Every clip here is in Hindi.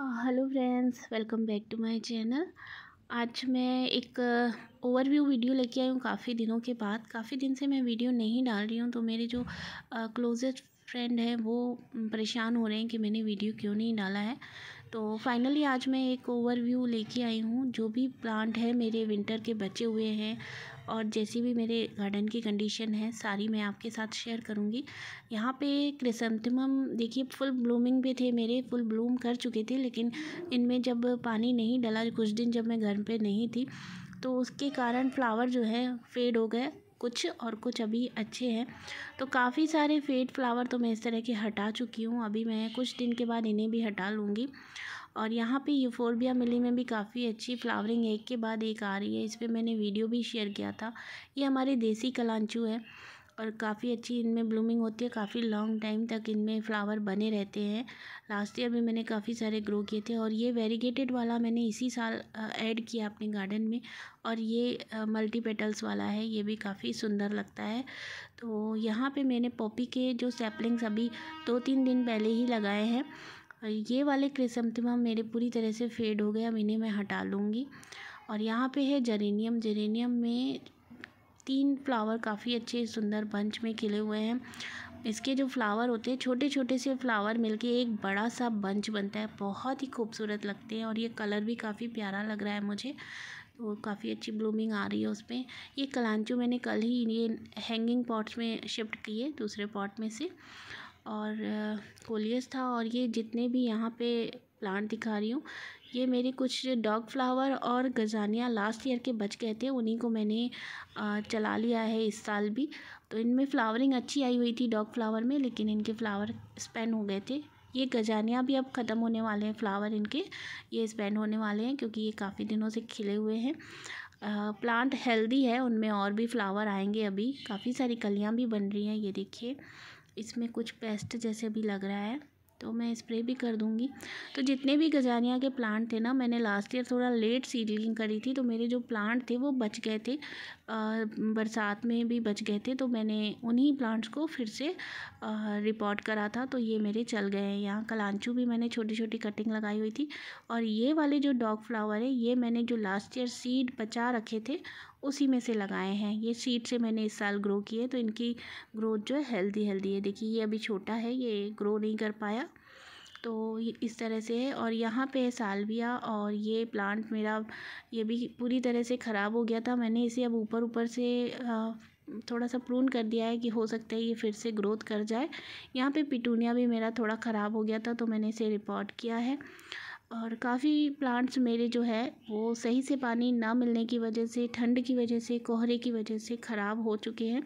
hello friends welcome back to my channel आज मैं एक ओवरव्यू वीडियो लेके आई हूँ काफ़ी दिनों के बाद काफ़ी दिन से मैं वीडियो नहीं डाल रही हूँ तो मेरे जो क्लोजेस्ट फ्रेंड हैं वो परेशान हो रहे हैं कि मैंने वीडियो क्यों नहीं डाला है तो फाइनली आज मैं एक ओवरव्यू लेके आई हूँ जो भी प्लांट है मेरे विंटर के बचे हुए हैं और जैसी भी मेरे गार्डन की कंडीशन है सारी मैं आपके साथ शेयर करूँगी यहाँ पे क्रिसमथमम देखिए फुल ब्लूमिंग भी थे मेरे फुल ब्लूम कर चुके थे लेकिन इनमें जब पानी नहीं डला कुछ दिन जब मैं घर पर नहीं थी तो उसके कारण फ्लावर जो है फेड हो गए कुछ और कुछ अभी अच्छे हैं तो काफ़ी सारे फेड फ्लावर तो मैं इस तरह के हटा चुकी हूँ अभी मैं कुछ दिन के बाद इन्हें भी हटा लूँगी और यहाँ पे यूफोरबिया मिली में भी काफ़ी अच्छी फ्लावरिंग एक के बाद एक आ रही है इस पर मैंने वीडियो भी शेयर किया था ये हमारे देसी कलांचू है और काफ़ी अच्छी इनमें ब्लूमिंग होती है काफ़ी लॉन्ग टाइम तक इनमें फ़्लावर बने रहते हैं लास्ट ईयर भी मैंने काफ़ी सारे ग्रो किए थे और ये वेरीगेटेड वाला मैंने इसी साल ऐड किया अपने गार्डन में और ये मल्टी पेटल्स वाला है ये भी काफ़ी सुंदर लगता है तो यहाँ पे मैंने पॉपी के जो सैपलिंग्स अभी दो तीन दिन पहले ही लगाए हैं ये वाले क्रिसमतिमा मेरे पूरी तरह से फेड हो गए अब इन्हें मैं हटा लूँगी और यहाँ पे है जेरेनियम जेरेनियम में तीन फ्लावर काफ़ी अच्छे सुंदर बंच में खिले हुए हैं इसके जो फ्लावर होते हैं छोटे छोटे से फ्लावर मिलके एक बड़ा सा बंच बनता है बहुत ही खूबसूरत लगते हैं और ये कलर भी काफ़ी प्यारा लग रहा है मुझे तो काफ़ी अच्छी ब्लूमिंग आ रही है उस पर ये कलांचू मैंने कल ही ये हैंगिंग पॉट्स में शिफ्ट किए दूसरे पॉट में से और कोलियस था और ये जितने भी यहाँ पे प्लांट दिखा रही हूँ ये मेरे कुछ डॉग फ्लावर और गज़ानिया लास्ट ईयर के बच गए थे उन्हीं को मैंने चला लिया है इस साल भी तो इनमें फ्लावरिंग अच्छी आई हुई थी डॉग फ्लावर में लेकिन इनके फ्लावर स्पेन हो गए थे ये गजानिया भी अब ख़त्म होने वाले हैं फ्लावर इनके ये स्पेन होने वाले हैं क्योंकि ये काफ़ी दिनों से खिले हुए हैं प्लांट हेल्दी है उनमें और भी फ्लावर आएंगे अभी काफ़ी सारी कलियाँ भी बन रही हैं ये देखिए इसमें कुछ पेस्ट जैसे भी लग रहा है तो मैं स्प्रे भी कर दूँगी तो जितने भी गजानिया के प्लांट थे ना मैंने लास्ट ईयर थोड़ा लेट सीडलिंग करी थी तो मेरे जो प्लांट थे वो बच गए थे बरसात में भी बच गए थे तो मैंने उन्हीं प्लांट्स को फिर से रिपोर्ट करा था तो ये मेरे चल गए हैं यहाँ कलांचू भी मैंने छोटी छोटी कटिंग लगाई हुई थी और ये वाले जो डॉग फ्लावर है ये मैंने जो लास्ट ईयर सीड बचा रखे थे उसी में से लगाए हैं ये सीड से मैंने इस साल ग्रो किए तो इनकी ग्रोथ जो है हेल्दी हेल्दी है देखिए ये अभी छोटा है ये ग्रो नहीं कर पाया तो इस तरह से है और यहाँ पे है सालविया और ये प्लांट मेरा ये भी पूरी तरह से ख़राब हो गया था मैंने इसे अब ऊपर ऊपर से थोड़ा सा प्रून कर दिया है कि हो सकता है ये फिर से ग्रोथ कर जाए यहाँ पे पिटूनिया भी मेरा थोड़ा ख़राब हो गया था तो मैंने इसे रिपोर्ट किया है और काफ़ी प्लांट्स मेरे जो है वो सही से पानी ना मिलने की वजह से ठंड की वजह से कोहरे की वजह से ख़राब हो चुके हैं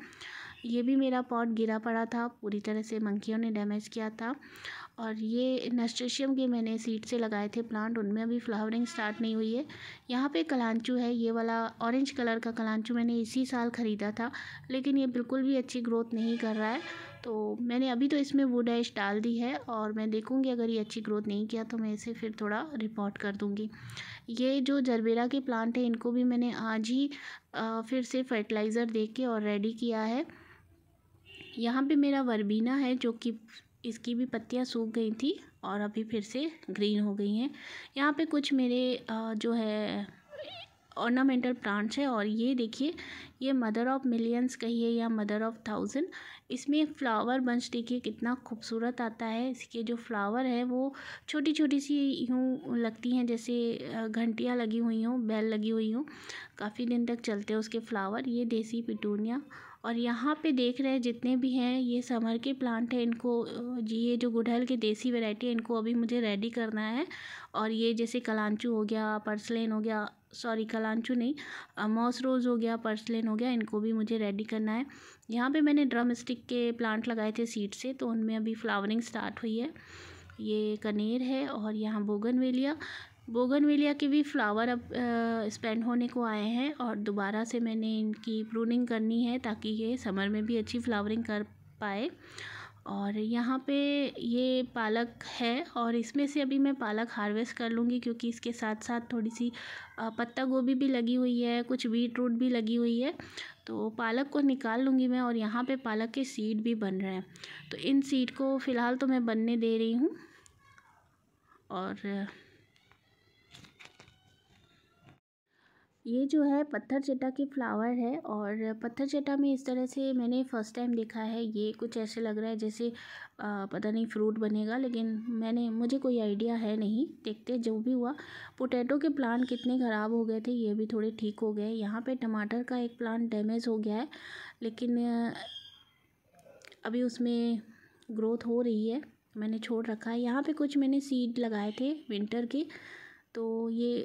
ये भी मेरा पॉट गिरा पड़ा था पूरी तरह से मंकियों ने डैमेज किया था और ये नस्ट्रेशियम के मैंने सीड से लगाए थे प्लांट उनमें अभी फ्लावरिंग स्टार्ट नहीं हुई है यहाँ पे कलांचू है ये वाला ऑरेंज कलर का कलांचू मैंने इसी साल ख़रीदा था लेकिन ये बिल्कुल भी अच्छी ग्रोथ नहीं कर रहा है तो मैंने अभी तो इसमें वुड ऐश डाल दी है और मैं देखूँगी अगर ये अच्छी ग्रोथ नहीं किया तो मैं इसे फिर थोड़ा रिपोर्ट कर दूँगी ये जो जरबेरा के प्लांट है इनको भी मैंने आज ही फिर से फर्टिलाइज़र दे के और रेडी किया है यहाँ पे मेरा वर्बीना है जो कि इसकी भी पत्तियाँ सूख गई थी और अभी फिर से ग्रीन हो गई हैं यहाँ पे कुछ मेरे जो है ऑर्नामेंटल प्लांट्स है और ये देखिए ये मदर ऑफ़ मिलियंस कहिए या मदर ऑफ़ थाउजेंड इसमें फ्लावर बंच देखिए कितना खूबसूरत आता है इसके जो फ्लावर है वो छोटी छोटी सी यूँ लगती हैं जैसे घंटियाँ लगी हुई हों बैल लगी हुई हों काफ़ी दिन तक चलते हैं उसके फ्लावर ये देसी पिटूनिया और यहाँ पे देख रहे हैं जितने भी हैं ये समर के प्लांट हैं इनको ये जो गुड़हल के देसी वैरायटी है इनको अभी मुझे रेडी करना है और ये जैसे कलांचू हो गया पर्सलेन हो गया सॉरी कलांचू नहीं मॉस रोज़ हो गया पर्सलेन हो गया इनको भी मुझे रेडी करना है यहाँ पे मैंने ड्रम स्टिक के प्लांट लगाए थे सीड से तो उनमें अभी फ्लावरिंग स्टार्ट हुई है ये कनेर है और यहाँ बोगनवेलिया बोगनवेलिया के भी फ्लावर अब स्पेंड होने को आए हैं और दोबारा से मैंने इनकी प्रूनिंग करनी है ताकि ये समर में भी अच्छी फ्लावरिंग कर पाए और यहाँ पे ये पालक है और इसमें से अभी मैं पालक हार्वेस्ट कर लूँगी क्योंकि इसके साथ साथ थोड़ी सी पत्ता गोभी भी लगी हुई है कुछ बीट रूट भी लगी हुई है तो पालक को निकाल लूँगी मैं और यहाँ पे पालक के सीड भी बन रहे हैं तो इन सीड को फ़िलहाल तो मैं बनने दे रही हूँ और ये जो है पत्थर चट्टा की फ्लावर है और पत्थर चट्टा में इस तरह से मैंने फ़र्स्ट टाइम देखा है ये कुछ ऐसे लग रहा है जैसे आ, पता नहीं फ्रूट बनेगा लेकिन मैंने मुझे कोई आइडिया है नहीं देखते जो भी हुआ पोटैटो के प्लांट कितने ख़राब हो गए थे ये भी थोड़े ठीक हो गए यहाँ पे टमाटर का एक प्लांट डैमेज हो गया है लेकिन अभी उसमें ग्रोथ हो रही है मैंने छोड़ रखा है यहाँ पर कुछ मैंने सीड लगाए थे विंटर के तो ये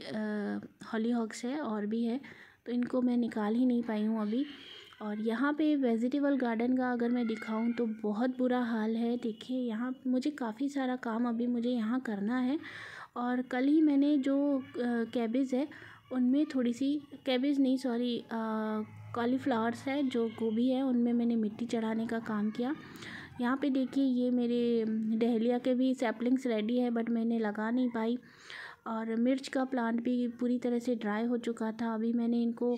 हॉली हॉक्स है और भी है तो इनको मैं निकाल ही नहीं पाई हूँ अभी और यहाँ पे वेजिटेबल गार्डन का अगर मैं दिखाऊँ तो बहुत बुरा हाल है देखिए यहाँ मुझे काफ़ी सारा काम अभी मुझे यहाँ करना है और कल ही मैंने जो कैबेज है उनमें थोड़ी सी कैबेज नहीं सॉरी कॉलीफ्लावर्स है जो गोभी है उनमें मैंने मिट्टी चढ़ाने का काम किया यहाँ पे देखिए ये मेरे डहलिया के भी सैपलिंग्स रेडी है बट मैंने लगा नहीं पाई और मिर्च का प्लांट भी पूरी तरह से ड्राई हो चुका था अभी मैंने इनको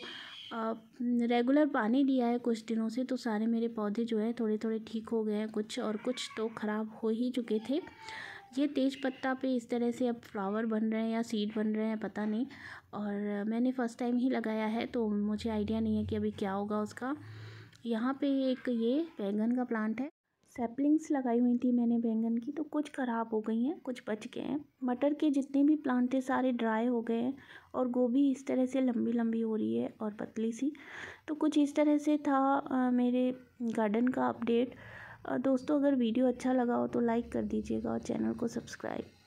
रेगुलर पानी दिया है कुछ दिनों से तो सारे मेरे पौधे जो है थोड़े थोड़े ठीक हो गए हैं कुछ और कुछ तो ख़राब हो ही चुके थे ये तेज पत्ता पे इस तरह से अब फ्लावर बन रहे हैं या सीड बन रहे हैं पता नहीं और मैंने फ़र्स्ट टाइम ही लगाया है तो मुझे आइडिया नहीं है कि अभी क्या होगा उसका यहाँ पे एक ये बैंगन का प्लांट है सैपलिंग्स लगाई हुई थी मैंने बैंगन की तो कुछ ख़राब हो गई हैं कुछ बच गए हैं मटर के जितने भी प्लांट थे सारे ड्राई हो गए हैं और गोभी इस तरह से लंबी लंबी हो रही है और पतली सी तो कुछ इस तरह से था आ, मेरे गार्डन का अपडेट दोस्तों अगर वीडियो अच्छा लगा हो तो लाइक कर दीजिएगा और चैनल को सब्सक्राइब